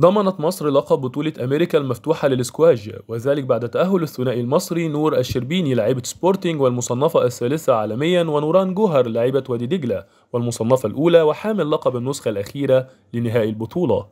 ضمنت مصر لقب بطولة أمريكا المفتوحة للإسكواج وذلك بعد تأهل الثنائي المصري نور الشربيني لاعبة سبورتينج والمصنفة الثالثة عالميا ونوران جوهر لاعبة وادي دجلة والمصنفة الأولى وحامل لقب النسخة الأخيرة لنهائي البطولة